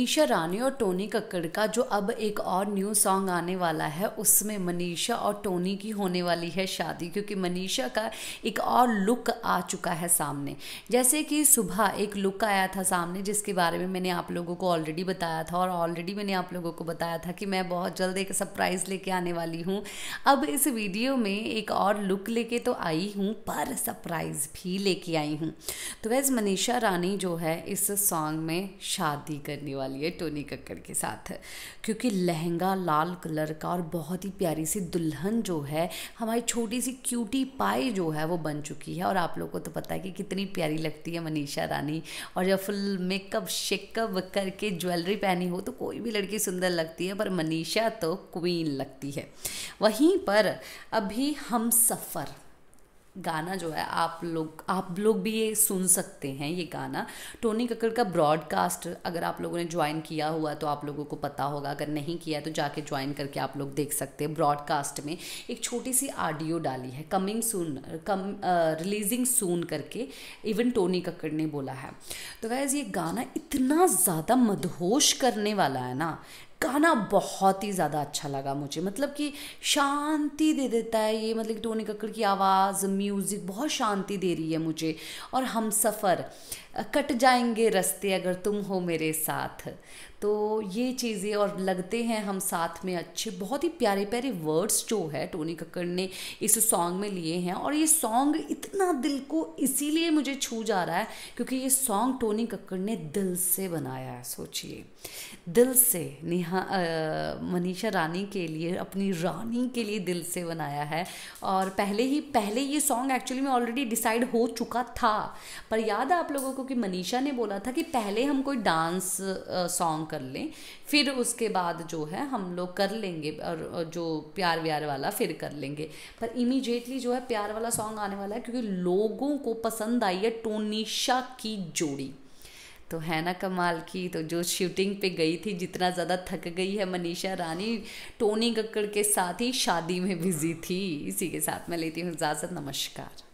मनीषा रानी और टोनी कक्कड़ का जो अब एक और न्यू सॉन्ग आने वाला है उसमें मनीषा और टोनी की होने वाली है शादी क्योंकि मनीषा का एक और लुक आ चुका है सामने जैसे कि सुबह एक लुक आया था सामने जिसके बारे में मैंने आप लोगों को ऑलरेडी बताया था और ऑलरेडी मैंने आप लोगों को बताया था कि मैं बहुत जल्द एक सरप्राइज़ लेके आने वाली हूँ अब इस वीडियो में एक और लुक लेके तो आई हूँ पर सरप्राइज़ भी लेके आई हूँ तो वैस मनीषा रानी जो है इस सॉन्ग में शादी करने वाली वाली है टोनी कक्कड़ के साथ क्योंकि लहंगा लाल कलर का और बहुत ही प्यारी सी दुल्हन जो है हमारी छोटी सी क्यूटी पाई जो है वो बन चुकी है और आप लोगों को तो पता है कि कितनी प्यारी लगती है मनीषा रानी और जब फुल मेकअप शेकअप करके ज्वेलरी पहनी हो तो कोई भी लड़की सुंदर लगती है पर मनीषा तो क्वीन लगती है वहीं पर अभी हम सफ़र गाना जो है आप लोग आप लोग भी ये सुन सकते हैं ये गाना टोनी कक्कड़ का ब्रॉडकास्ट अगर आप लोगों ने ज्वाइन किया हुआ तो आप लोगों को पता होगा अगर नहीं किया तो जाके ज्वाइन करके आप लोग देख सकते हैं ब्रॉडकास्ट में एक छोटी सी ऑडियो डाली है कमिंग सून कम रिलीजिंग सून करके इवन टोनी कक्कड़ ने बोला है तो गैज़ ये गाना इतना ज़्यादा मदहोश करने वाला है ना गाना बहुत ही ज़्यादा अच्छा लगा मुझे मतलब कि शांति दे देता है ये मतलब कि टोनी कक्कड़ की आवाज़ म्यूज़िक बहुत शांति दे रही है मुझे और हम सफ़र कट जाएंगे रस्ते अगर तुम हो मेरे साथ तो ये चीज़ें और लगते हैं हम साथ में अच्छे बहुत ही प्यारे प्यारे वर्ड्स जो है टोनी कक्कड़ ने इस सॉन्ग में लिए हैं और ये सॉन्ग इतना दिल को इसीलिए मुझे छू जा रहा है क्योंकि ये सॉन्ग टोनी कक्कड़ ने दिल से बनाया है सोचिए दिल से नेहा मनीषा रानी के लिए अपनी रानी के लिए दिल से बनाया है और पहले ही पहले ये सॉन्ग एक्चुअली में ऑलरेडी डिसाइड हो चुका था पर याद है आप लोगों को कि मनीषा ने बोला था कि पहले हम कोई डांस सॉन्ग कर लें फिर उसके बाद जो है हम लोग कर लेंगे और जो प्यार व्यार वाला फिर कर लेंगे पर इमीजिएटली जो है प्यार वाला सॉन्ग आने वाला है क्योंकि लोगों को पसंद आई है टोनिशा की जोड़ी तो है ना कमाल की तो जो शूटिंग पे गई थी जितना ज़्यादा थक गई है मनीषा रानी टोनी कक्कड़ के साथ ही शादी में बिजी थी इसी के साथ मैं लेती हूँ इजाज़त नमस्कार